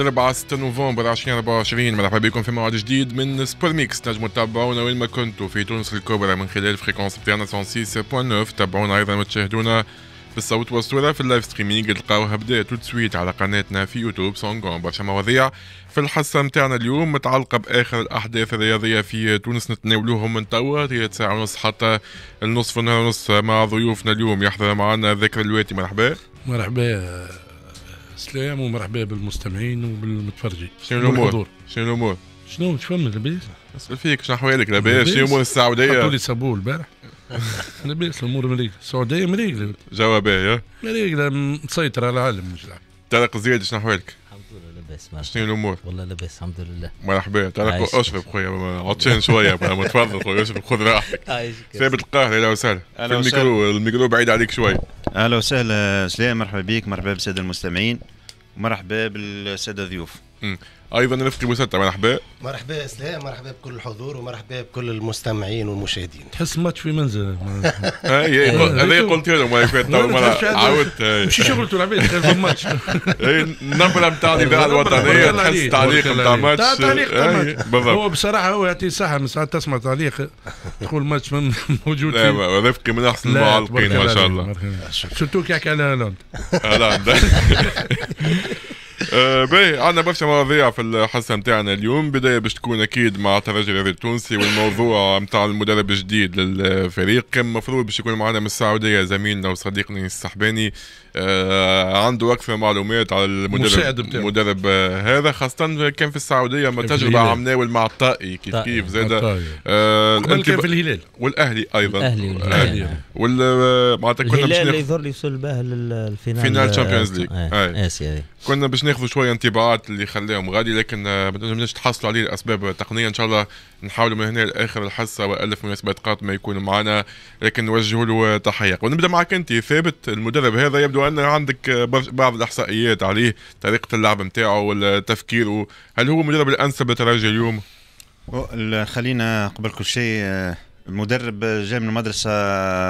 ل 4 6 نوفمبر 2024 مرحبا بكم في موعد جديد من سبور ميكس تنجموا تتابعونا وين ما كنتوا في تونس الكبرى من خلال فريكونس بتاعنا 106.9 تابعونا ايضا وتشاهدونا بالصوت والصوره في اللايف ستريمينغ تلقاوها بدا توت سويت على قناتنا في يوتيوب سونغون برشا مواضيع في الحصه نتاعنا اليوم متعلقه باخر الاحداث الرياضيه في تونس نتناولوهم من توا هي ساعه ونص حتى النصف ونص مع ضيوفنا اليوم يحضر معنا ذكر الواتي مرحبا مرحبا السلام ومرحبا بالمستمعين وبالمتفرجين شنو الامور؟ شنو الامور؟ شنو تفهم لاباس؟ اسال فيك شنو احوالك لاباس؟ شنو امور السعوديه؟ حطوا لي صابون البارح لاباس الامور مريقله السعوديه مريقله جوابها باهيه مريقله مسيطره على العالم طارق زياد شنو احوالك؟ لاباس شنو الامور؟ والله لاباس الحمد لله مرحبا تعال اشرب خويا عطشان شويه ما تفضل خويا اشرب خذ راحتك ثابت القاهرة اهلا وسهلا في الميكرو الميكرو بعيد عليك شوي اهلا وسهلا سلام مرحبا بك مرحبا بالساده المستمعين مرحبا بالساده الضيوف ايضا نلتقي بوسام مرحبا مرحبا اسلام مرحبا بكل الحضور ومرحبا بكل المستمعين والمشاهدين تحس ماتش في منزل آه، اي إيه، آه، هذا قلت لهم اللي فات عاودت مش آه. شغلته العباد في الماتش إيه، النبره نتاع الاذاعه الوطنيه تحس تعليق نتاع ماتش بالضبط هو بصراحه هو يعطي صحه من ساعات تسمع تعليق تقول ماتش موجود فيه رفقي من احسن المعلقين ما شاء الله شفتوك يحكي على هولندا هولندا أه، باهي عندنا برشا مواضيع في الحصه نتاعنا اليوم بدايه باش تكون اكيد مع الترجي الرياضي التونسي والموضوع نتاع المدرب الجديد للفريق كان المفروض باش يكون معنا من السعوديه زميلنا وصديقنا السحباني أه، عنده اكثر معلومات على المدرب المدرب هذا خاصه كان في السعوديه ما تجربه ناول مع الطائي كيف كيف زاد أه، قبل كان في الهلال والاهلي ايضا الاهلي معناتها كنا باش الهلال يظهر لي يوصل به للفينال فينال تشامبيونز ليغ كنا باش ناخذ شويه انطباعات اللي خلاهم غادي لكن آه، ما نجمناش تحصلوا عليه لاسباب تقنيه ان شاء الله نحاولوا من هنا لاخر الحصه والف مناسبات ما يكونوا معنا لكن نوجه له تحيه ونبدا معك انت ثابت المدرب هذا يبدو ان عندك بعض الاحصائيات عليه طريقه اللعب نتاعه والتفكير هل هو المدرب الانسب للترجي اليوم؟ خلينا قبل كل شيء آه، المدرب جاي من مدرسة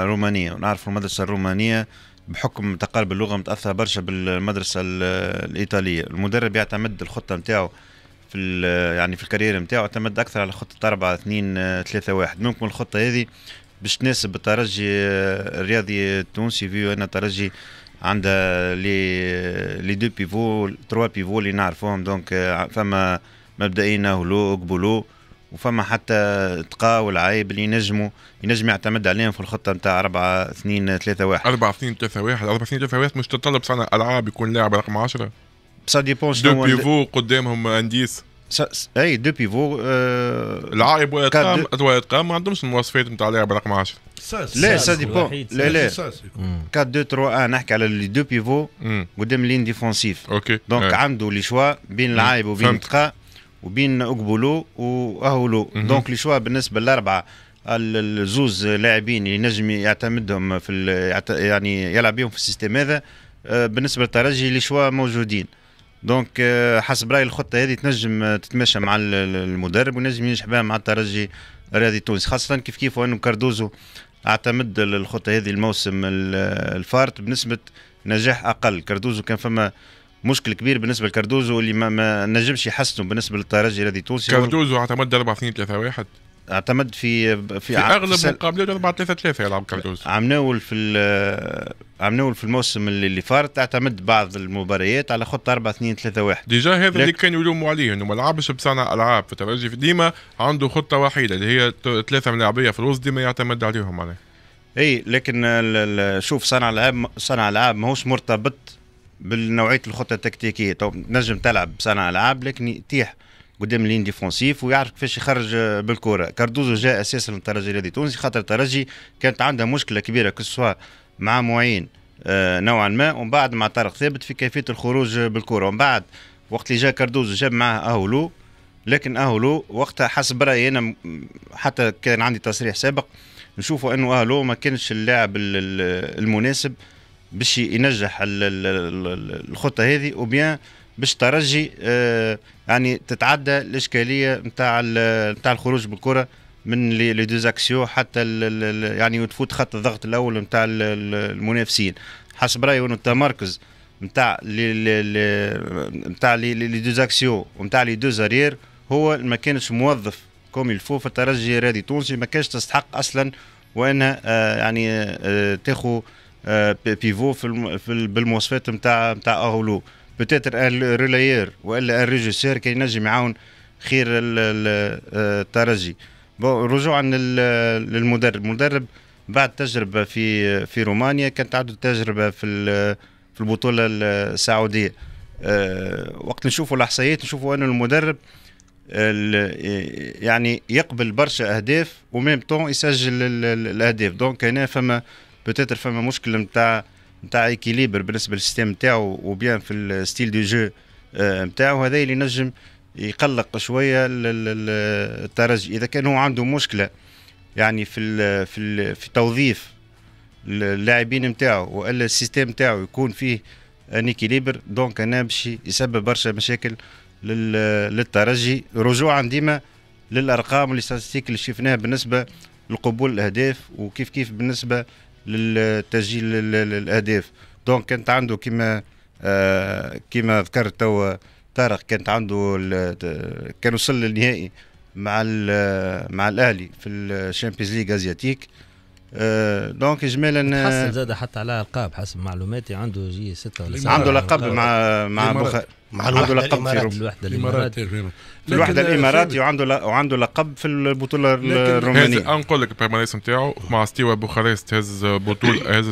رومانية ونعرف المدرسة الرومانية بحكم تقارب اللغه متاثر برشا بالمدرسه الايطاليه المدرب يعتمد الخطه نتاعو في يعني في الكارير نتاعو اعتمد اكثر على خطه 4 2 3 1 ممكن الخطه هذه باش تناسب الترجي الرياضي التونسي فيو ان الترجي عندها لي لي دو بيفو تروا بيفو اللي نعرفوهم دونك فما مبدئيا هلو اقبلو وفما حتى تقا والعايب اللي ينجموا ينجم يعتمد عليهم في الخطه نتاع 4 2 3 1 4 2 3 1 4 2 3 1 مش تطلب صانع العاب يكون لاعب رقم 10 سا ديبون شنو دو بيفو قدامهم انديس اي دو بيفو آه العايب واتقام واتقام ما عندهمش المواصفات نتاع لاعب رقم 10 لا سا ديبون لا لا 4 2 3 1 نحكي على لي دو بيفو قدام لين ديفونسيف اوكي دونك عنده لي شوا بين العايب وبين mm. تقا وبين اقبلوا واهولوا دونك لي شوا بالنسبه للاربعه الزوز لاعبين اللي نجم يعتمدهم في يعني يلعب بهم في السيستم هذا آه، بالنسبه للترجي لي شوا موجودين دونك آه، حسب رايي الخطه هذه تنجم تتمشى مع المدرب ونجم ينجح بها مع الترجي الرياضي التونسي خاصه كيف كيف وانه كاردوزو اعتمد الخطه هذه الموسم الفارت بنسبه نجاح اقل كاردوزو كان فما مشكل كبير بالنسبه لكاردوزو اللي ما, ما نجمش يحسنوا بالنسبه للترجي الذي تونسي كاردوزو اعتمد 4 2 3 1 اعتمد في في, في اغلب مقابلاته 4 3 3 يلعب كاردوزو عم ناول في عم ناول في الموسم اللي فات اعتمد بعض المباريات على خطه 4 2 3 1 ديجا هذا اللي كانوا يلوموا عليه انه ما لعبش بصنع العاب في الترجي ديما عنده خطه وحيده اللي هي ثلاثه ملاعبيه في الوسط ديما يعتمد عليهم عليه اي لكن شوف صنع العاب صنع العاب ماهوش مرتبط بالنوعيه الخطه التكتيكيه تو نجم تلعب بصنع العاب لكن يتيح قدام لين ديفونسيف ويعرف كيفاش يخرج بالكره كاردوزو جاء اساسا من الترجي الرياضي التونسي خاطر الترجي كانت عندها مشكله كبيره كسوا مع معين آه، نوعا ما ومن بعد مع طارق ثابت في كيفيه الخروج بالكره ومن بعد وقت اللي جاء كاردوزو جاب معاه اهولو لكن اهولو وقتها حسب رايي انا حتى كان عندي تصريح سابق نشوفوا انه اهلو ما كانش اللاعب المناسب باش ينجح الخطه هذه وبيان باش ترجي آه، يعني تتعدى الاشكاليه نتاع نتاع الخروج بالكره من لي دوزاكسيون حتى يعني وتفوت خط الضغط الاول نتاع المنافسين حسب رايي انه التمركز نتاع نتاع لي دوزاكسيون ونتاع لي دو زارير هو ما كانش موظف كوم الفو في الترجي الرياضي التونسي ما كانش تستحق اصلا وانها آه، يعني آه، تاخذ آه، بيفو في بالمواصفات نتاع نتاع اغلو بوتيتر ان ريلاير والا ان ريجيسور كي ينجم يعاون خير آه، الترجي رجوعا للمدرب المدرب بعد تجربه في في رومانيا كانت عنده تجربه في في البطوله السعوديه آه، وقت نشوفوا الاحصائيات نشوفوا انه المدرب يعني يقبل برشا اهداف وميم طون يسجل الاهداف دونك هنا فما بوتيتر فما مشكل نتاع نتاع ايكيليبر بالنسبه للسيستم نتاعو وبيان في الستيل دو جو آه، نتاعو هذا اللي نجم يقلق شويه الترجي اذا كان هو عنده مشكله يعني في الـ في الـ في توظيف اللاعبين نتاعو والا السيستم نتاعو يكون فيه ان ايكيليبر دونك انا باش يسبب برشا مشاكل للترجي رجوعا ديما للارقام اللي اللي شفناها بالنسبه لقبول الاهداف وكيف كيف بالنسبه للتسجيل الاهداف دونك كانت عنده كما آه، كما ذكرت توا طارق كانت عنده كان وصل للنهائي مع مع الاهلي في الشامبيونز ليغ ازياتيك أه دونك اجمالا حسن زاد حتى على القاب حسب معلوماتي عنده جي ستة ولا سبعة عنده لقب مع مع مع عنده لقب في الوحده الامارات في الوحده الاماراتي وعنده وعنده لقب في البطوله الرومانيه نقول لك بيرماليس نتاعو مع ستيوا بوخارست هز بطوله هز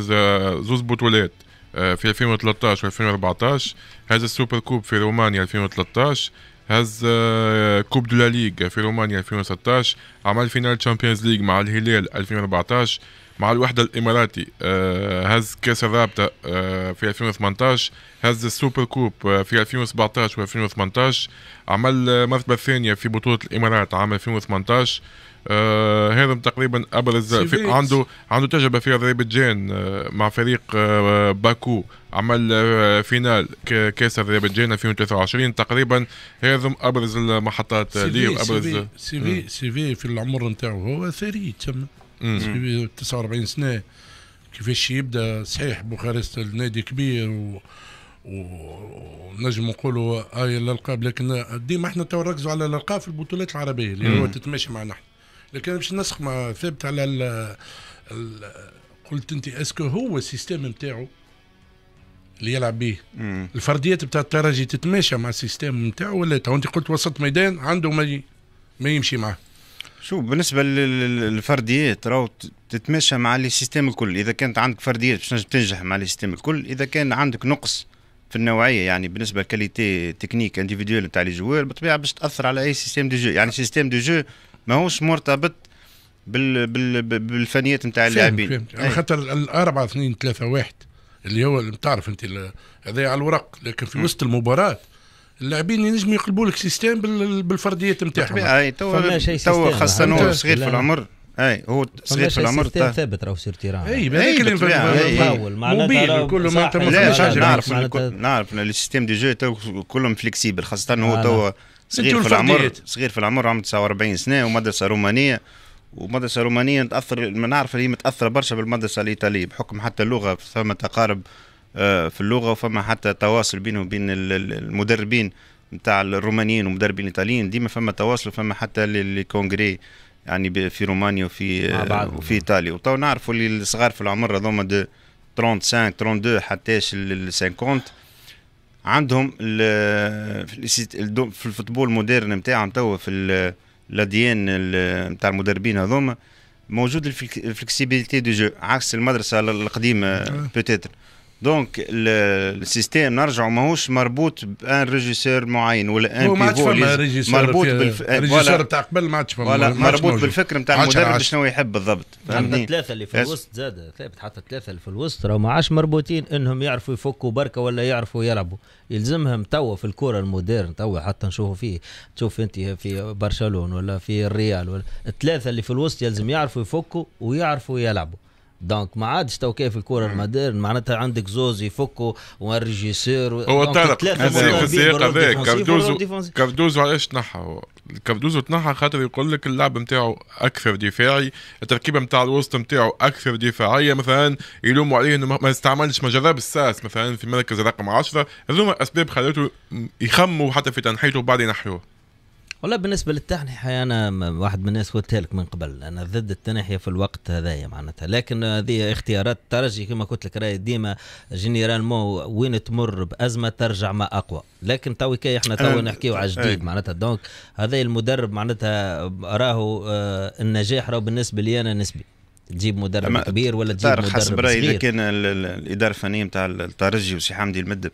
زوز بطولات آه، في 2013 و 2014 هز السوبر كوب في رومانيا 2013 هز آه، كوب دو لا ليغ في رومانيا 2016 عمل فينال تشامبيونز ليغ مع الهلال 2014 مع الوحده الاماراتي آه، هز كاس الرابطه آه، في 2018 هز السوبر كوب آه، في 2017 و 2018 عمل مرتبه ثانيه في بطوله الامارات عام 2018 آه هرم تقريبا ابرز في عنده عنده تجربه في اذربيجان مع فريق آه باكو عمل آه فينال كاس اذربيجان 2023 تقريبا هذم ابرز المحطات ليه في سيفي سيفي في العمر نتاعو هو ثري تسمى 49 سنه كيفاش يبدا صحيح بوخارست النادي كبير و ونجم نقولوا اي آه، الالقاب لكن ديما احنا تو نركزوا على الالقاب في البطولات العربيه اللي هو تتماشى معنا احنا لكن باش نسخ مع ثابت على الـ الـ قلت انت اسكو هو السيستم نتاعو اللي يلعب به الفرديات بتاع الترجي تتماشى مع السيستم نتاعو ولا انت قلت وسط ميدان عنده ما ما يمشي معاه شوف بالنسبه للفرديات راهو تتماشى مع لي سيستم الكل اذا كانت عندك فرديات باش تنجم تنجح مع لي سيستم الكل اذا كان عندك نقص في النوعيه يعني بالنسبه لكاليتي تكنيك انديفيديوال نتاع لي جوار بالطبيعه باش تاثر على اي سيستم دو جو يعني سيستم دو جو ماهوش مرتبط بال بال بالفنيات نتاع اللاعبين خاطر الاربعه اثنين ثلاثه واحد اللي هو اللي بتعرف انت هذا على الورق لكن في وسط المباراه اللاعبين ينجموا يقلبوا لك سيستم بالفرديات نتاعهم اي تو تو خاصه هو صغير في العمر اي هو صغير في العمر سيستم ثابت راهو سير تيران اي هذاك اللي نفهم موبيل كله ما فماش نعرف نعرف السيستم دي جو تو كلهم فليكسيبل خاصه هو تو صغير في العمر صغير في العمر عمره 49 سنه ومدرسه رومانيه ومدرسه رومانيه تاثر ما نعرف هي متاثره برشا بالمدرسه الايطاليه بحكم حتى اللغه فما تقارب آه، في اللغه وفما حتى تواصل بينه وبين المدربين نتاع الرومانيين ومدربين الايطاليين ديما فما تواصل فما حتى للكونغري يعني في رومانيا وفي آه، وفي ايطاليا وتو نعرفوا اللي الصغار في العمر هذوما دو 35 32 حتى 50 عندهم في الفوتبول المودرن نتاعهم توا في الاديان نتاع المدربين هذوما موجود الفلكسيبيليتي دو جو عكس المدرسه القديمه بوتيتر آه. دونك السيستيم نرجعوا ماهوش مربوط بان ريجيسور معين ولا ان هو مربوط بالريجيسور ريجيسور بتاع قبل ما عادش مربوط بالفكر نتاع المدرب شنو يحب بالضبط حتى ثلاثه اللي في الوسط زاد ثابت حتى ثلاثه اللي في الوسط راهو ما عادش مربوطين انهم يعرفوا يفكوا بركه ولا يعرفوا يلعبوا يلزمهم توا في الكره المودرن توا حتى نشوفوا فيه تشوف انت في برشلونه ولا في الريال ولا الثلاثه اللي في الوسط يلزم يعرفوا يفكوا ويعرفوا يلعبوا دونك ما عادش تو كيف الكره المدرن معناتها عندك زوز يفكوا والريجيسور و... هو تعرف السياق هذاك كاردوزو كاردوزو علاش تنحى هو كاردوزو تنحى خاطر يقول لك اللعب نتاعو اكثر دفاعي التركيبه نتاع الوسط نتاعو اكثر دفاعيه مثلا يلوموا عليه انه ما استعملش ما جرب الساس مثلا في مركز رقم 10 هذوما اسباب خلاته يخموا حتى في تنحيته وبعد ينحيوه والله بالنسبه للتنحيه انا واحد من الناس قلت لك من قبل انا ضد التنحيه في الوقت هذايا معناتها لكن هذه اختيارات ترجي كما قلت لك راهي ديما جينيرال مو وين تمر بازمه ترجع ما اقوى لكن تو كي احنا تو نحكيو على جديد معناتها دونك هذا المدرب معناتها راهو آه، النجاح راهو بالنسبه لي انا نسبي تجيب مدرب كبير ولا تجيب مدرب حسب رايي اذا كان الاداره الفنيه نتاع الترجي وسي حمدي المدب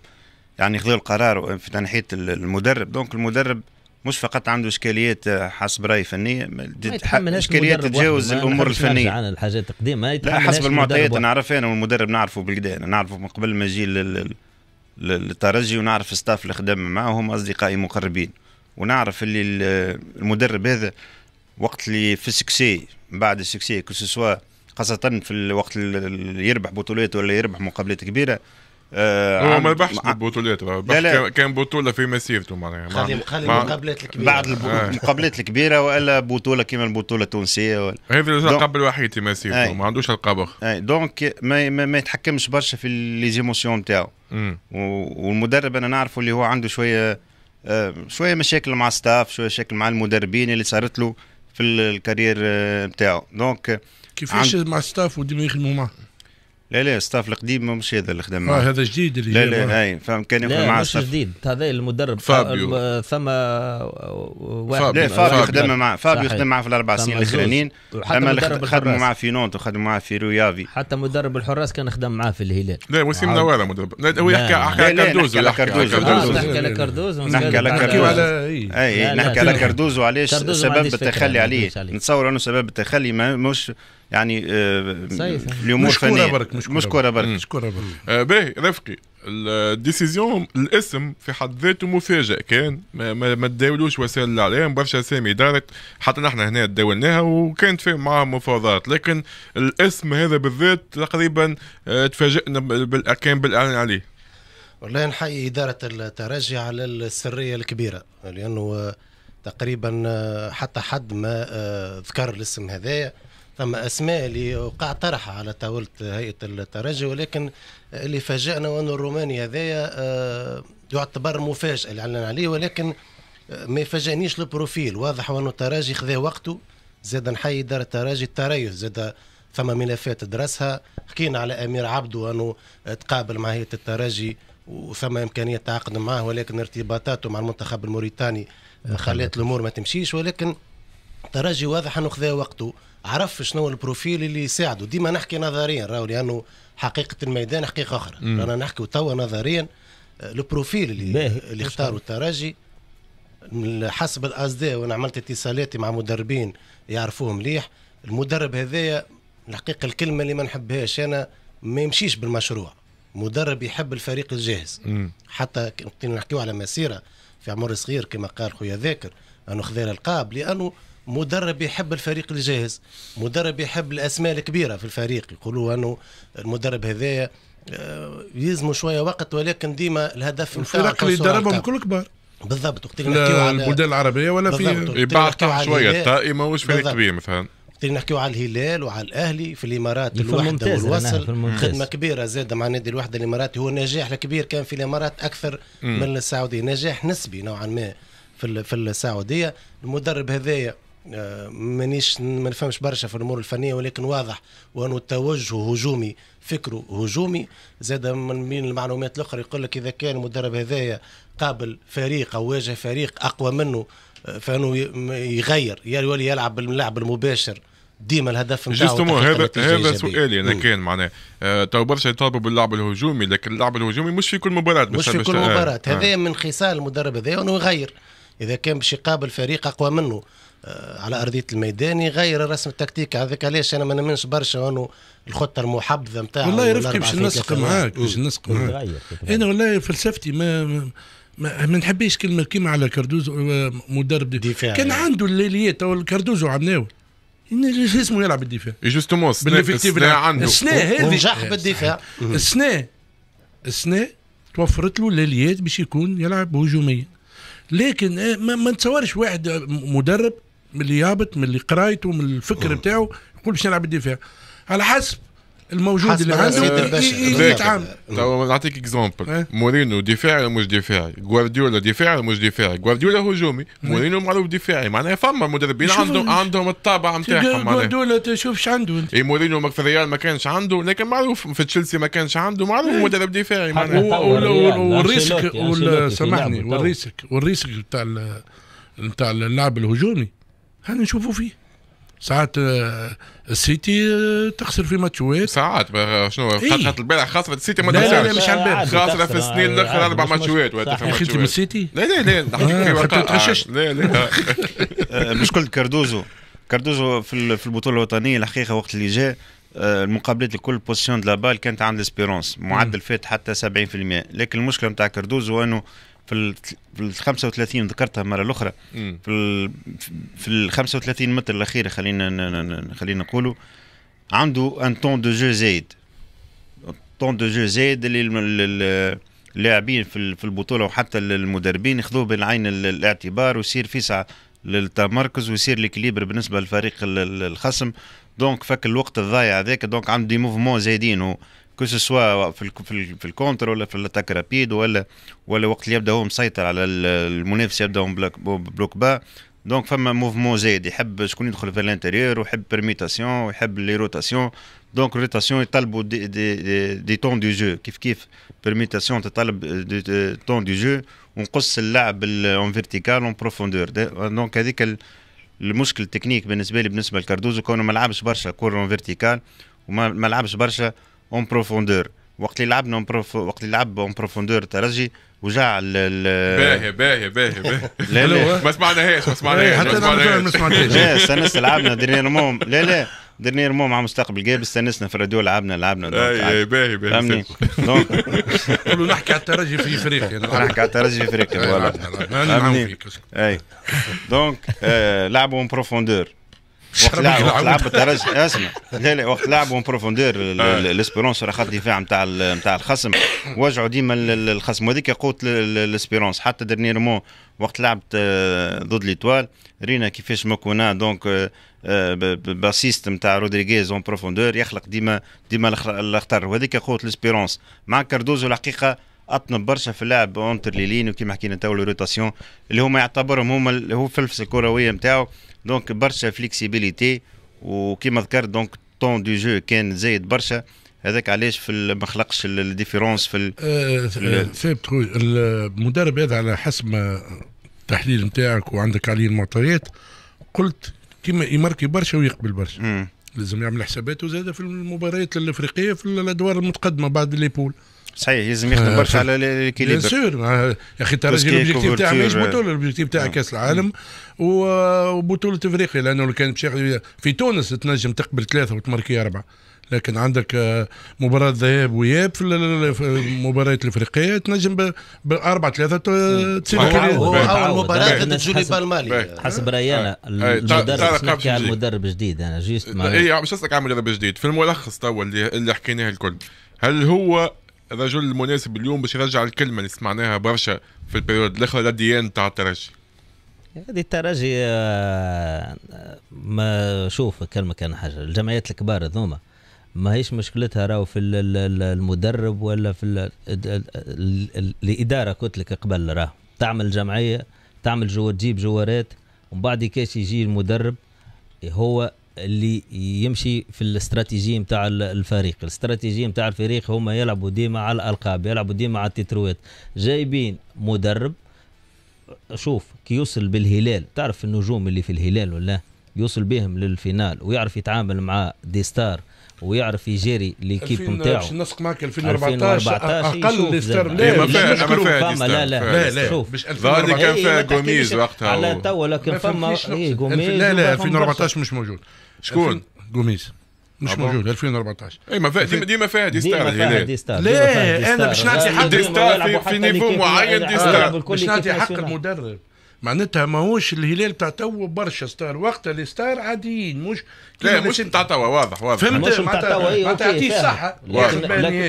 يعني خذوا القرار في تنحيه المدرب دونك المدرب مش فقط عنده اشكاليات آه، حسب راي فنيه اشكاليات تتجاوز الامور الفنيه عن الحاجات القديمه لا حسب المعطيات نعرف انا والمدرب نعرفه بالكدا نعرفه من قبل ما يجي للترجي ونعرف الستاف اللي خدم معاهم اصدقائي مقربين ونعرف اللي المدرب هذا وقت اللي في السكسي بعد السكسي كل سوا خاصه في الوقت اللي يربح بطولات ولا يربح مقابلات كبيره آه هو ما ربحش مع... بالبطولات كان بطوله في مسيرته معناها خلي خلي مع... المقابلات الكبيره بعد الب... آه. المقابلات الكبيره والا بطوله كيما البطوله التونسيه ولا هذا اللقب الوحيد في مسيرته ما عندوش القاب اخر دونك ما, ما, ما يتحكمش برشا في ليزيموسيون نتاعو والمدرب انا نعرفه اللي هو عنده شويه آه، شويه مشاكل مع ستاف شويه مشاكل مع المدربين اللي صارت له في الكارير آه، نتاعو دونك كيفاش عن... مع ستاف وديما يخدموا معاه لا لا ستاف القديم مش هذا اللي خدم آه، معاه آه هذا جديد اللي لا لا هاي فهم كان يخدم معاه مش جديد هذا المدرب فابيو آه، ثم آه، واحد فابيو. لا فابيو خدم معاه فابيو خدم معاه في الاربع سنين الاخرانيين اما خدموا معاه في نونت وخدموا معاه في رويافي حتى مدرب الحراس كان خدم معاه في الهلال لا وسيم نوال مدرب هو يحكي على كاردوزو نحكي على كاردوزو نحكي على كاردوزو اي إيه، نحكي على كاردوزو علاش سبب التخلي عليه نتصور انه سبب التخلي مش يعني آه، الامور مشكوره برك مشكوره برك مشكوره برك آه، باهي رفقي الديسيزيون الاسم في حد ذاته مفاجئ كان ما, ما تداولوش وسائل الاعلام برشا اسامي دارت حتى نحن هنا تداولناها وكانت فيه معها مفاوضات لكن الاسم هذا بالذات تقريبا آه، تفاجئنا كان بالاعلان عليه والله نحيي إدارة الترجي على السرية الكبيرة لأنه تقريبا حتى حد ما ذكر الاسم هذايا فما اسماء اللي وقع طرحها على طاوله هيئه الترجي ولكن اللي فاجئنا وأن الروماني هذايا آه، يعتبر مفاجاه اللي اعلن عليه ولكن آه، ما فاجأنيش البروفيل واضح وانه الترجي خذا وقته زاد نحيي دار الترجي التريث زاد ثم ملفات درسها حكينا على امير عبدو انه تقابل مع هيئه الترجي وثم امكانيه تعاقد معه ولكن ارتباطاته مع المنتخب الموريتاني آه، خلت الامور ما تمشيش ولكن الترجي واضح انه خذا وقته عرف شنو البروفيل اللي يساعده ديما نحكي نظريا راهو لانه حقيقه الميدان حقيقه اخرى رانا نحكي توا نظريا آه، البروفيل اللي اللي اختاروا الترجي حسب الاس دي وانا عملت اتصالاتي مع مدربين يعرفوه مليح المدرب هذايا الحقيقه الكلمه اللي ما نحبهاش انا ما يمشيش بالمشروع مدرب يحب الفريق الجاهز مم. حتى نحكيو على مسيره في عمر صغير كما قال خويا ذاكر انه خذا القاب لانه مدرب يحب الفريق الجاهز مدرب يحب الاسماء الكبيره في الفريق يقولوا انه المدرب هذايا آه، يلزموا شويه وقت ولكن ديما الهدف الفرق اللي دربهم كل كبار بالضبط وقت اللي نحكيو على البلدان العربيه ولا في يبعد شويه الطائي ماهوش فريق كبير مثلا اللي نحكيو على الهلال وعلى الاهلي في الامارات الوحده والوصل خدمه كبيره زاد مع نادي الوحده الاماراتي هو نجاح الكبير كان في الامارات اكثر مم. من السعوديه نجاح نسبي نوعا ما في في السعوديه المدرب هذايا آه، مانيش ما نفهمش برشا في الامور الفنيه ولكن واضح وانه توجه هجومي فكره هجومي زاد من بين المعلومات الاخرى يقول لك اذا كان المدرب هذايا قابل فريق او واجه فريق اقوى منه آه، فانه يغير يولي يلعب باللعب المباشر ديما الهدف نتاعو هذا هذا سؤالي انا كان معناه آه، تو برشا يطالبوا باللعب الهجومي لكن اللعب الهجومي مش في كل مباراه مش في كل مباراه آه. هذا من خصال المدرب هذا انه يغير اذا كان باش يقابل فريق اقوى منه آه، على ارضيه الميدان يغير الرسم التكتيكي هذاك علاش انا ما نمنش برشا انه الخطه المحبذه نتاعو والله رفقي باش نسق معاك باش نسق معاك انا والله فلسفتي ما ما, ما نحبش كلمه كيما على كاردوزو آه، مدرب دفاع كان يعني. عنده الليليات او عناوي عمناوي اسمه يلعب الدفاع جوستومون السنه عنده السنه هذه نجح بالدفاع السنه السنه توفرت له الليليات باش يكون يلعب هجوميا لكن آه، ما, ما نتصورش واحد مدرب من اللي يابط من اللي قرايته من الفكر آه. بتاعه يقول باش نلعب الدفاع على حسب الموجود اللي عنده يتعامل تو نعطيك اكزومبل مورينو دفاعي مش دفاعي جوارديولا دفاعي مش دفاعي جوارديولا هجومي إيه. مورينو معروف دفاعي معناها فما مدربين عندهم عندهم الطابع نتاعهم جوارديولا تشوف ايش عنده انت اي مورينو في الريال ما كانش عنده لكن معروف في تشيلسي ما كانش عنده معروف إيه. مدرب دفاعي معناها والريسك سامحني والريسك والريسك نتاع نتاع اللاعب الهجومي هل نشوفوا فيه ساعات آه، السيتي آه، تخسر في ماتشوات ساعات شنو إيه؟ خاطر البارح خسرت السيتي ما لا لا, لا مش على البارح خاصة في السنين الاخر اربع ماتشوات اخي انت من السيتي؟ لا لا لا نحكيك آه لا آه، مش مشكلة كاردوزو كاردوزو في البطولة الوطنية الحقيقة وقت اللي جاء المقابلات لكل بوزيسيون دو لابال كانت عند اسبيرونس معدل فات حتى 70% لكن المشكله نتاع كاردوزو انه في ال 35 ذكرتها مره الاخرى في ال في ال 35 متر الاخيره خلينا خلينا نقولوا عنده ان طون دو جو زايد طون دو جو زايد اللي اللاعبين في في البطوله وحتى المدربين ياخذوه بالعين الاعتبار ويصير في للتمركز ويصير ليكليبر بالنسبه للفريق الخصم دونك فك الوقت الضايع هذاك دونك عنده دي موفمون زايدين كو سوا في في الكونتر ولا في الاتاك رابيد ولا ولا وقت اللي يبدا هو مسيطر على المنافس يبدا بلوك با دونك فما موفمون زايد يحب شكون يدخل في الانتيريور ويحب بيرميتاسيون ويحب لي روتاسيون دونك روتاسيون يطلبوا دي, دي, دي, دي تون دو جو كيف كيف بيرميتاسيون تطلب دي, تون دو جو ونقص اللعب اون فيرتيكال اون بروفوندور دونك هذيك المشكل التكنيك بالنسبه لي بالنسبه لكاردوزو كونه ما لعبش برشا كور اون فيرتيكال وما لعبش برشا اون بروفوندور وقت اللي لعبنا بروف... وقت اللي لعب اون بروفوندور ترجي وجع ال باهي باهي باهي باهي لا لا ما سمعناهاش ما سمعناهاش حتى انا ما سمعناهاش لا استانس لعبنا دينير موم لا لا دينير موم مع مستقبل جاب استانسنا في الراديو لعبنا لعبنا اي باهي باهي فهمني دونك نحكي على الترجي في افريقيا نحكي على الترجي في افريقيا فهمني اي دونك لعبوا اون بروفوندور وقت لعب وقت لعب الترجي اسمع لا لا وقت لعبوا بروفوندور آه. الاسبيرونس راه خط دفاع نتاع نتاع الخصم وجعوا ديما الخصم وهذيك قوه الاسبيرونس حتى dernièrement وقت لعبت آه، ضد ليتوال رينا كيفاش مكونا دونك آه، باسيست نتاع رودريغيز اون بروفوندور يخلق ديما ديما الاخطر وهذيك قوه الاسبيرونس مع كاردوزو الحقيقه اطنب برشا في اللعب اونتر لي لين وكيما حكينا تو روتاسيون اللي هما يعتبرهم هما اللي هو الفلفس الكرويه نتاعو دونك برشا فليكسيبيليتي وكيما ذكرت دونك طون دو جو كان زايد برشا هذاك علاش في ما خلقش الديفيرونس في ثابت أه، أه، خويا المدرب هذا على حسب التحليل نتاعك وعندك عليه المعطيات قلت كيما يماركي برشا ويقبل برشا لازم يعمل حساباته زاده في المباريات الافريقيه في الادوار المتقدمه بعد ليبول صحيح لازم يخدم آه، برشا على ليكيليبر بيان سور يا اخي ترى الاوبجيكتيف تاعك ماهيش بطوله الاوبجيكتيف تاع آه. كاس العالم وبطوله افريقيا لانه لو كان باش في تونس تنجم تقبل ثلاثه وتماركي اربعه لكن عندك آه، مباراة ذهاب وإياب في المباريات الإفريقية تنجم بأربعة ثلاثة تصير أول مباراة ضد جولي بالمالي حسب رأيي أنا المدرب نحكي على المدرب جديد أنا جيست إي مش قصدك على المدرب جديد في الملخص توا اللي حكيناه الكل هل هو الرجل المناسب اليوم باش يرجع الكلمه اللي سمعناها برشا في البريود الاخر لديان تاع الترجي هذه الترجي آه، ما شوف كلمة كان حاجة الجمعيات الكبار هذوما ما هيش مشكلتها راهو في المدرب ولا في الإدارة قلت لك قبل راه تعمل جمعية تعمل جوا تجيب جوارات ومن بعد كاش يجي المدرب هو اللي يمشي في الاستراتيجيه نتاع الفريق الاستراتيجيه نتاع الفريق هما يلعبوا ديما على الالقاب يلعبوا ديما على التترويت جايبين مدرب شوف كي يوصل بالهلال تعرف النجوم اللي في الهلال ولا يوصل بهم للفينال ويعرف يتعامل مع دي ستار ويعرف يجري ليكيب نتاعو باش نسق معك 2014 اقل ستار لا ما فيهاش ما لا لا لا شوف ظهر كان إيه، فيها غوميز وقتها على تو لكن فما غوميز إيه، لا لا 2014 مش موجود شكون غوميز مش موجود 2014 اي ما فيها ديما فيها ديستار ستار لا انا باش نعطي حق ديستار ستار في نيفو معين ديستار ستار آه، باش نعطي حق المدرب معناتها ماهوش الهلال تاع تو برشا ستار وقتها ستار عاديين مش لا مش نتاع توا واضح واضح فهمت معناتها ما تعطيش صحه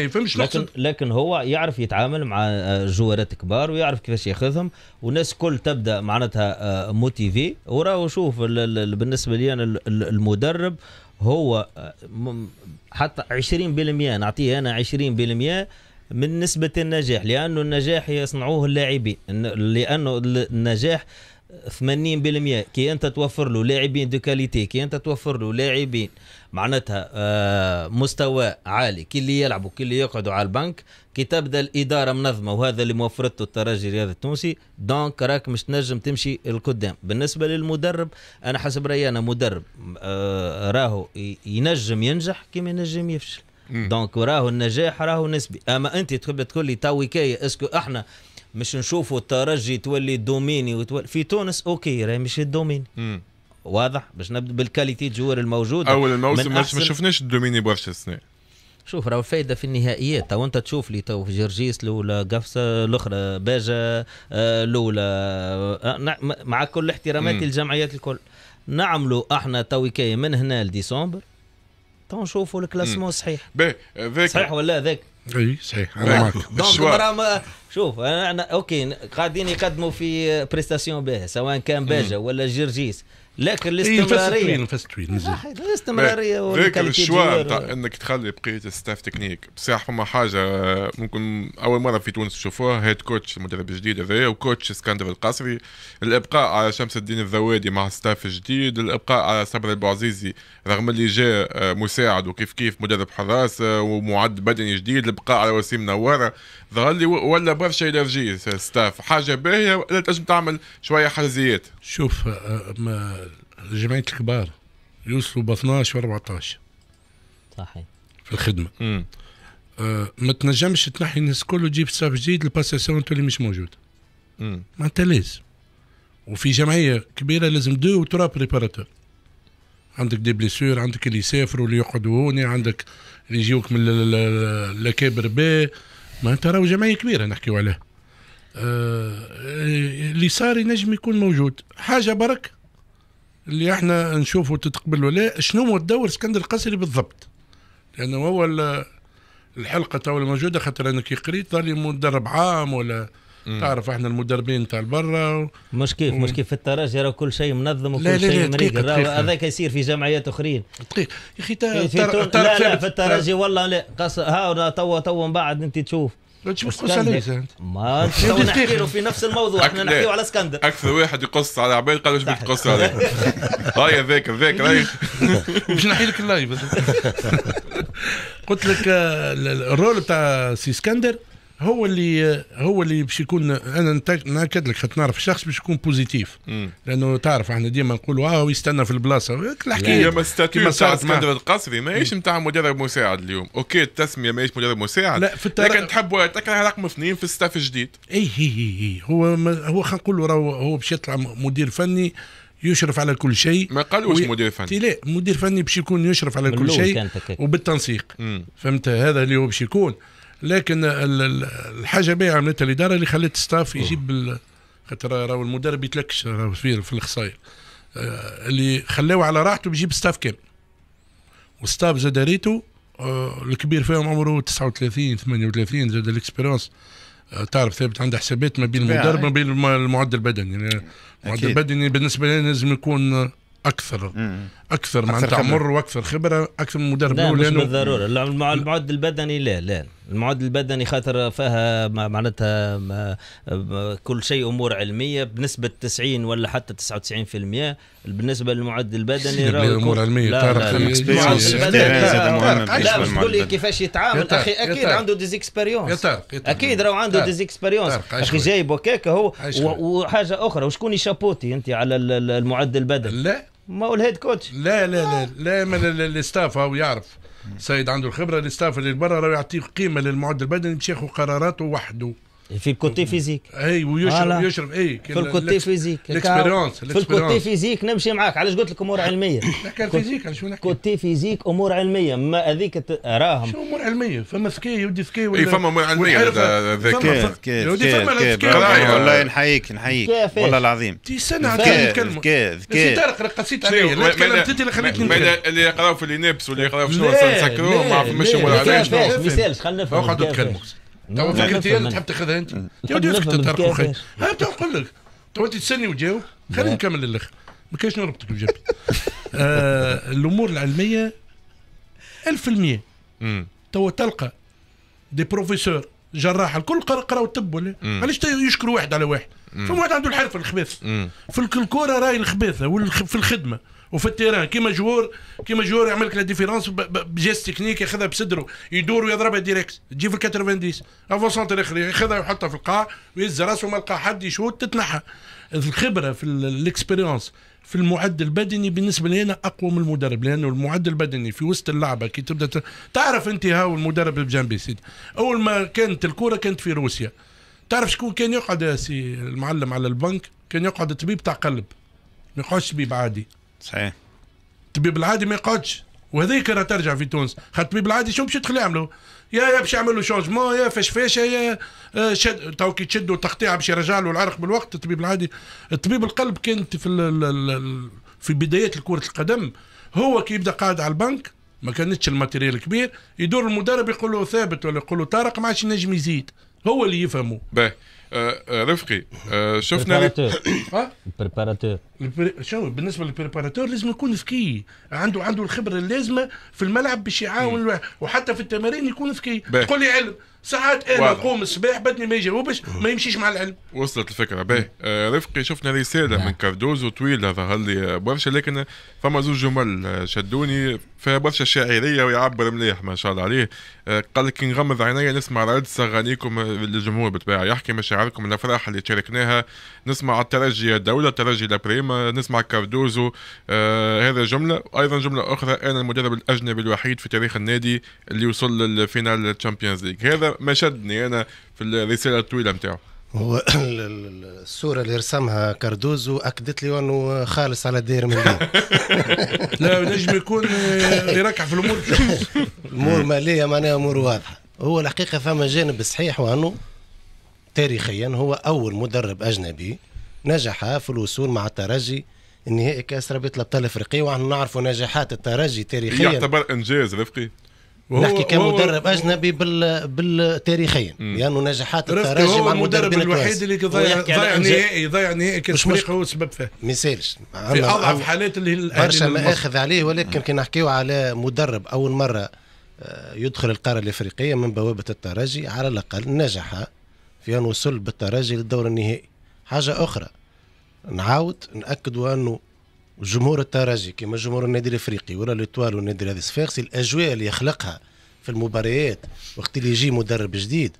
فهمش لكن يعني لكن هو يعرف يتعامل مع آه، جوارات كبار ويعرف كيفاش ياخذهم والناس الكل تبدا معناتها آه، موتيفي وراهو شوف بالنسبه لي انا المدرب هو آه، حتى 20% نعطيه انا 20% من نسبة النجاح لأنه النجاح يصنعوه اللاعبين لأنه النجاح 80% كي انت توفر له لاعبين دو كاليتي كي انت توفر له لاعبين معناتها آه، مستوى عالي كي اللي يلعبوا كي اللي يقعدوا على البنك كي تبدا الاداره منظمه وهذا اللي موفرته الترجي الرياضي التونسي دونك راك مش تنجم تمشي القدام بالنسبه للمدرب انا حسب رايي انا مدرب آه، راهو ينجم ينجح كيما ينجم يفشل دونك راهو النجاح راهو نسبي اما انت تحب تقول لي تو كاية اسكو احنا مش نشوفوا الترجي تولي دوميني وتولي في تونس اوكي راهي مش الدوميني واضح باش نبدا بالكاليتي الجوار الموجوده اول الموسم ما شفناش الدوميني برشا السنه شوف راهو الفايده في النهائيات تو انت تشوف لي تو جرجيس الاولى قفصه الاخرى باجا آه، الاولى آه، مع كل احتراماتي للجمعيات الكل نعملوا احنا تو من هنا لديسمبر نشوفوا الكلاسمون صحيح صحيح ولا هذاك اي صحيح انا معك دونك شوف انا اوكي قاعدين يقدموا في بريستاسيون باهيه سواء كان باجا ولا جرجيس لكن إيه، الاستمراريه نفسرين الاستمراريه ذاك الشواء نتاع انك تخلي بقيه ستاف تكنيك بصح فما حاجه ممكن اول مره في تونس تشوفوها هيد كوتش المدرب الجديد هذايا وكوتش اسكندر القصري الابقاء على شمس الدين الذوادي مع ستاف جديد الابقاء على صبر البوعزيزي رغم اللي جاء آه، مساعد وكيف كيف مدرب حراسه آه، ومعد بدني جديد الابقاء على وسيم نواره ظهر لي ولا برشا الرجي ستاف حاجه باهيه ولا تنجم تعمل شويه حرزيات شوف آه، ما جمعيه الكبار يوصلوا ب 12 و 14 صحيح في الخدمه امم آه ما تنجمش تنحي الناس كله تجيب ستاف جديد الباساسيون تولي مش موجود امم معناتها لازم وفي جمعيه كبيره لازم دو وترا بريباراتور عندك دي بليسور عندك اللي يسافروا اللي يقعدوا هوني عندك اللي يجيوك من الاكابر بي معناتها راهو جمعيه كبيره نحكيو عليها آه اللي صار ينجم يكون موجود حاجه برك اللي احنا نشوفه تتقبل ولا شنو هو الدور اسكندر القسري بالضبط لانه هو الحلقه تو الموجوده خاطر انا كي قريت ظهر لي مدرب عام ولا مم. تعرف احنا المدربين تاع البرا و... مش كيف و... مش كيف في الترجي راه كل شيء منظم وكل شيء مريق هذاك يصير في جمعيات اخرين دقيق يا اخي تار... تار... لا لا في الترجي والله لا قص... ها توا توا من بعد انت تشوف لا تشوف عليه ما نحكي في نفس الموضوع احنا نحكيو على اسكندر اكثر واحد يقص على عباد قال اش تقص عليه هاي هذاك هذاك هاي باش نحكي لك اللايف قلت لك آه، الرول تاع سي اسكندر هو اللي هو اللي باش يكون انا ناكد لك خاطر نعرف شخص باش يكون بوزيتيف لانه تعرف احنا ديما نقولوا اه يستنى في البلاصه الحكايه ما ستاتيو تاع اسكندر القصري ماهيش نتاع مدرب مساعد اليوم اوكي التسميه ماهيش مدرب مساعد لا في التر... لكن تحب تكره رقم اثنين في الستاف الجديد اي اي اي إيه. هو ما هو خلينا نقولوا راهو هو باش يطلع مدير فني يشرف على كل شيء ما قالوش وي... مدير فني لا مدير فني باش يكون يشرف على كل شيء وبالتنسيق مم. فهمت هذا اللي هو باش يكون لكن الحاجه بيع عملتها الاداره اللي خلت ستاف يجيب خاطر راهو المدرب يتلكش في في الخصاير آه، اللي خلاوه على راحته بيجيب ستاف كامل وستاف زاد ريتو آه، الكبير فيهم عمره 39 38 زاد الاكسبيرونس آه، تعرف ثابت عندها حسابات ما بين المدرب ما بين المعدل البدني يعني المعدل البدني بالنسبه لي لازم يكون اكثر مم. اكثر معناتها عمر واكثر خبره اكثر من مدرب لا مش بالضروره مع المعد البدني لا لا المعد البدني خاطر فيها معناتها كل شيء امور علميه بنسبه 90 ولا حتى 99% بالنسبه للمعد البدني امور علميه لا لا لا تقول لي كيفاش يتعامل اخي اكيد عنده ديزيكسبيريونس اكيد راهو عنده ديزيكسبيريونس اخي جايب هكاك هو وحاجه اخرى وشكون يشابوتي انت على المعد البدني لا ما هو الهيد كوتش لا لا لا لا ما الاستاف هو يعرف سيد عنده الخبره الاستاف اللي برا راه يعطيه قيمه للمعد البدني باش ياخذ قراراته وحده في الكوتي فيزيك اي ويشرب يشرب اي في الكوتي فيزيك الاكسبيرونس في الكوتي فيزيك نمشي معاك علاش قلت لك امور علميه نحكي فيزيك شو نحكي كوتي فيزيك امور علميه ما هذيك راهم شو امور علميه فما ذكاء يودي ذكاء ولا اي فما امور علميه ذكاء ذكاء والله نحييك نحييك والله العظيم تي سنه عاد نتكلموا ذكاء طارق رقصيت عليا انا تكلمت انت اللي خليتني اللي يقراوا في الينابس واللي يقراوا في شنو نسكروه ما مش ولا علاش مثال خلينا نفهم اقعدوا تكلموا تو فكرتي اللي تحب تاخذها انت يا ودي اسكت ترك الخير تو نقول لك تو انت تسني وجاو خلينا نعم. نكمل للاخر ما كاينش نربطك بجنبي آه، الامور العلميه 1000% تو تلقى دي بروفيسور جراح الكل قراوا الطب ولا علاش يشكروا واحد على واحد فما واحد عنده الحرف الخبيث في الكوره راي الخبيثه في الخدمه وفي التيران كيما جوور كيما جوور يعمل لك لا ديفيرونس بجيست تكنيك ياخذها بصدره يدور ويضربها ديريكت تجي في 90 افون سونتر الاخر ياخذها ويحطها في القاع ويهز راسه ما لقى حد يشوت تتنحى الخبره في الاكسبيريونس في المعدل البدني بالنسبه لي انا اقوى من المدرب لانه المعدل البدني في وسط اللعبه كي تبدا تعرف انت هاو المدرب بجنبي سيدي اول ما كانت الكوره كانت في روسيا تعرف شكون كان يقعد سي المعلم على البنك كان يقعد طبيب تاع قلب ما يقعدش طبيب عادي صحيح الطبيب العادي ما يقعدش وهذيك راه ترجع في تونس خاطر الطبيب العادي شنو باش يدخل يعملوا يا يا باش يعملوا شونجمون يا فاش فاش يا آه، شد تو كي تشدوا التقطيع باش يرجع له العرق بالوقت الطبيب العادي الطبيب القلب كانت في ال ال في بدايات كرة القدم هو كي يبدا قاعد على البنك ما كانتش الماتيريال كبير يدور المدرب يقول له ثابت ولا يقول له طارق ما عادش ينجم يزيد هو اللي يفهمه آه، آه، رفقي آه، شفنا البريباراتور شو بالنسبه للبريباراتور لازم يكون ذكي عنده عنده الخبره اللازمه في الملعب باش يعاون وحتى في التمارين يكون ذكي تقول لي علم ساعات انا نقوم الصباح بدني ما يجاوبش ما يمشيش مع العلم وصلت الفكره باهي آه، رفقي شفنا رساله نعم. من كاردوزو طويله ظهر لي برشا لكن فما زوج جمل شدوني فيها برشا شاعريه ويعبر مليح ما شاء الله عليه آه، قال لك نغمض عيني نسمع رقص اغانيكم للجمهور بالطبيعه يحكي مشاعركم الافراح اللي شاركناها نسمع الترجي الدوله الترجي بريما نسمع كاردوزو آه، هذا جمله ايضا جمله اخرى انا المدرب الاجنبي الوحيد في تاريخ النادي اللي وصل للفينال تشامبيونز ليج هذا ما شدني انا في الرساله الطويله نتاعو هو الصوره اللي رسمها كاردوزو اكدت لي انه خالص على الدير من لا نجم يكون آه، يركع في الامور الأمور ماليه معناها امور واضحه هو الحقيقه فما جانب صحيح وانه تاريخيا هو اول مدرب اجنبي نجح في الوصول مع الترجي النهائي كاس رابطه الابطال الافريقيه ونحن نجاحات الترجي تاريخيا يعتبر انجاز رفقي نحكي كمدرب اجنبي بال بالتاريخين لانه يعني نجاحات الترجي مع المدرب الوحيد اللي ضيع ضيع نهائي ضيع نهائي كاس افريقيا هو السبب فيه ما يسالش في اضعف حالات اللي برشا ما اخذ عليه ولكن كي نحكيو على مدرب اول مره آه، يدخل القاره الافريقيه من بوابه الترجي على الاقل نجح في ان وصل بالترجي للدور النهائي حاجه اخرى نعاود ناكدوا انه جمهور الترجي كما جمهور النادي الافريقي ولا لوتوال والنادي هذا صفاقسي الاجواء اللي يخلقها في المباريات وقت اللي يجي مدرب جديد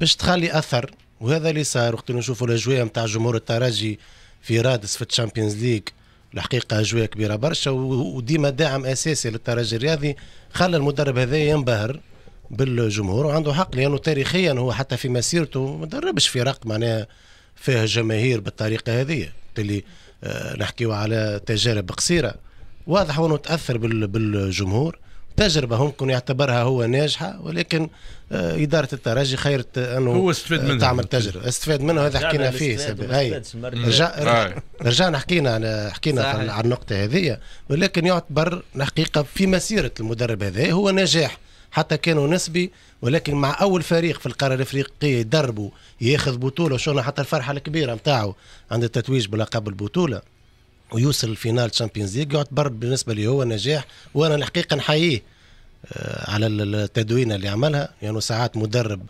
باش تخلي اثر وهذا اللي صار وقت نشوفوا الاجواء نتاع جمهور الترجي في رادس في الشامبيونز ليج الحقيقه اجواء كبيره برشا وديما داعم اساسي للترجي الرياضي خلى المدرب هذا ينبهر بالجمهور وعنده حق لانه تاريخيا هو حتى في مسيرته ما دربش في معناها فيها جماهير بالطريقه هذه بالتالي آه، نحكيو على تجارب قصيره واضح انه تاثر بالجمهور تجربه ممكن يعتبرها هو ناجحه ولكن آه، اداره الترجي خير انه هو استفاد آه، منها تعمل تجربه استفاد منها هذا حكينا فيه هي رجع رجعنا حكينا على حكينا على النقطه هذه ولكن يعتبر الحقيقه في مسيره المدرب هذا هو نجاح حتى كانوا نسبي ولكن مع اول فريق في القاره الافريقيه يدربوا ياخذ بطوله وشونا حتى الفرحه الكبيره نتاعو عند التتويج بلقب البطوله ويوصل الفينال تشامبيونز ليج يعتبر بالنسبه لي هو نجاح وانا الحقيقه نحييه آه، على التدوينه اللي عملها لانه يعني ساعات مدرب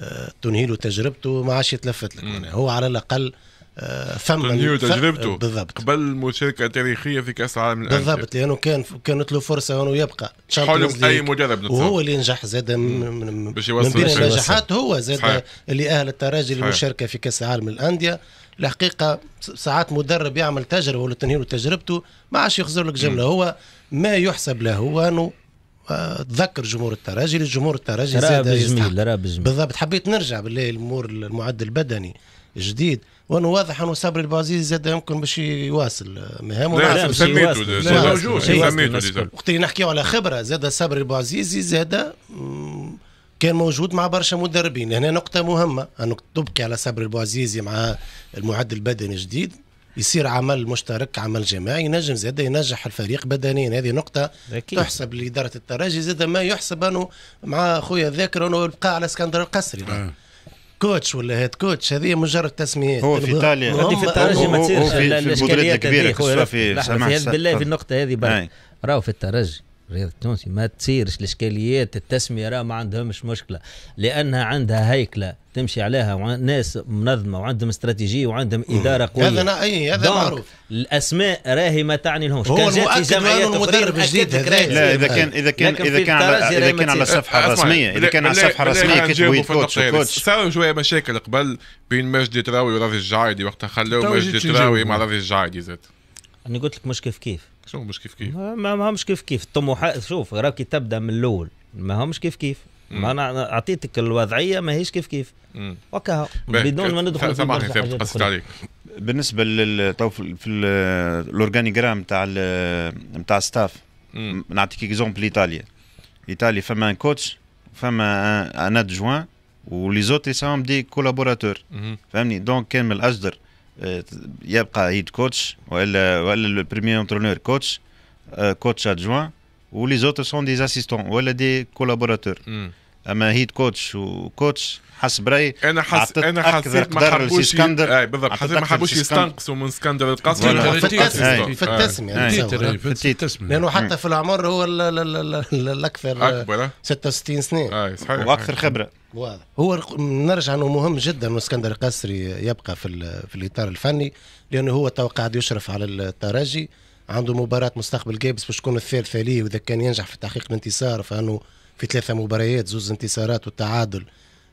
آه، تنهي له تجربته ما عادش يتلفت لك يعني هو على الاقل آه، فما تونيو تجربته بالضبط قبل مشاركه تاريخيه في كاس العالم بالضبط لانه كان كانت له فرصه انه يبقى حلم اي مدرب وهو اللي نجح زاد من, باش يوصل من بين النجاحات هو زاد اللي اهل الترجي للمشاركه في كاس العالم للانديه الحقيقه ساعات مدرب يعمل تجربه ولا تنهيله تجربته ما عادش يخزر لك جمله هو ما يحسب له هو انه آه، تذكر جمهور الترجي لجمهور الترجي زاد بالضبط حبيت نرجع بالله الامور المعد البدني جديد وانه واضح انه صبري البعزيز زاد يمكن باش يواصل مهامه لا سميته سميته وقت اللي نحكيو على خبره زاد صبري البعزيز زاد كان موجود مع برشا مدربين هنا نقطة مهمة أنك تبكي على صبري البوعزيزي مع المعد البدني الجديد يصير عمل مشترك عمل جماعي ينجم زاد ينجح الفريق بدنيا هذه نقطة أكيد. تحسب لإدارة الترجي زاد ما يحسب أنه مع خويا ذاكر أنه يبقى على اسكندر القسري آه. كوتش ولا هيد كوتش هذه مجرد تسميات هو في ايطاليا هو في الترجي ما تصيرش الاشكاليات الكبيره سواء في سماح بالله في النقطه هذه نعم. راهو في الترجي الرياضي التونسي ما تصيرش الاشكاليات التسميه راه ما عندهمش مشكله لانها عندها هيكله تمشي عليها وناس منظمه وعندهم استراتيجيه وعندهم اداره قويه هذا اي هذا معروف الاسماء راهي ما تعني لهمش كان جات جمعيات المدرب الجديد لا اذا كان اذا كان اذا كان اذا كان على الصفحه الرسميه اذا كان على الصفحه الرسميه كتبوا كوتش كوتش صاروا شويه مشاكل قبل بين مجدي تراوي وراضي الجعايدي وقتها خلوا مجدي تراوي مع راضي الجعايدي زاد انا قلت لك مش كيف كيف شو مش كيف كيف ما همش كيف كيف الطموحات شوف راك تبدا من الاول ما همش كيف كيف ما انا اعطيتك الوضعيه ماهيش كيف كيف وكها بدون ما ندخل سامحني ثابت عليك بالنسبه للطوف في الاورجانيغرام تاع نتاع ستاف نعطيك اكزومبل ايطاليا ايطاليا فما ان كوتش فما ان ادجوان ولي سام دي كولابوراتور فهمني دونك كان من الاجدر Il y a un coach, euh, le premier entraîneur coach, euh, coach adjoint, ou les autres sont des assistants ou des collaborateurs. Hmm. اما هيد كوتش وكوتش حسب رايي انا حس... انا حسيت ما حبوش اسكندر اي بالضبط حسيت ما حبوش يستنقصوا من اسكندر القاسم في التسميه في التسميه لانه حتى في العمر هو الاكثر اكبر 66 سنه اي صحيح واكثر خبره واضح هو نرجع انه مهم جدا انه اسكندر القاسري يبقى في في الاطار الفني لانه هو تو قاعد يشرف على الترجي عنده مباراه مستقبل جيبس باش يكون الثالثه ليه واذا كان ينجح في تحقيق الانتصار فانه في ثلاثة مباريات زوز انتصارات والتعادل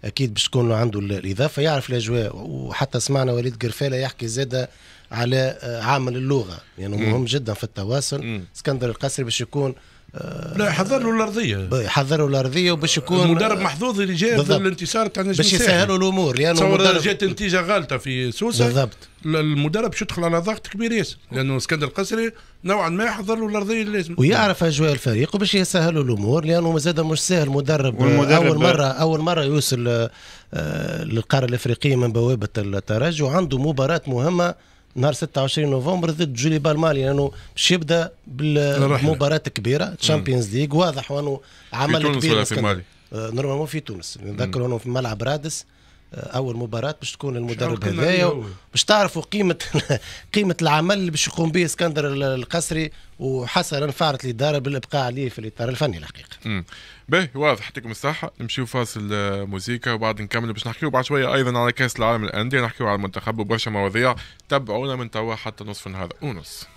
اكيد باش تكون عنده الاضافه يعرف الاجواء وحتى سمعنا وليد قرفاله يحكي زاده على آه، عامل اللغه يعني مهم جدا في التواصل اسكندر القصري باش يكون آه، لا يحضر له الارضيه يحضر له الارضيه وباش يكون المدرب محظوظ اللي جاء في الانتصار تاع نجم باش يسهلوا الامور لانه يعني جات نتيجه غالطه في سوسه بالضبط المدرب باش يدخل على ضغط كبير ياسر لانه اسكندر القصري نوعا ما يحضر له الارضيه اللي لازم ويعرف اجواء الفريق وباش يسهلوا الامور لانه زاد مش سهل مدرب آه، اول مره اول مره يوصل للقاره الافريقيه من بوابه الترجي وعنده مباراه مهمه نهار 26 نوفمبر ضد جولي بالمالي لانه يعني باش يبدا بالمباراه كبيره تشامبيونز ليغ واضح وانه عمل في تونس كبير ولا في مالي؟ آه، نورمالمون في تونس نتذكر انه في ملعب رادس آه، اول مباراه باش تكون المدرب هذايا باش تعرفوا قيمه قيمه العمل اللي باش يقوم به اسكندر القسري وحسنا فعلت الاداره بالابقاء عليه في الاطار الفني الحقيقه. باهي واضح يعطيكم الصحة نمشيو فاصل آه، موسيقى وبعد نكمل باش نحكيو بعد شوية أيضا على كأس العالم الأندية نحكيو على المنتخب وبرشا مواضيع تبعونا من توا حتى نصف النهار ونص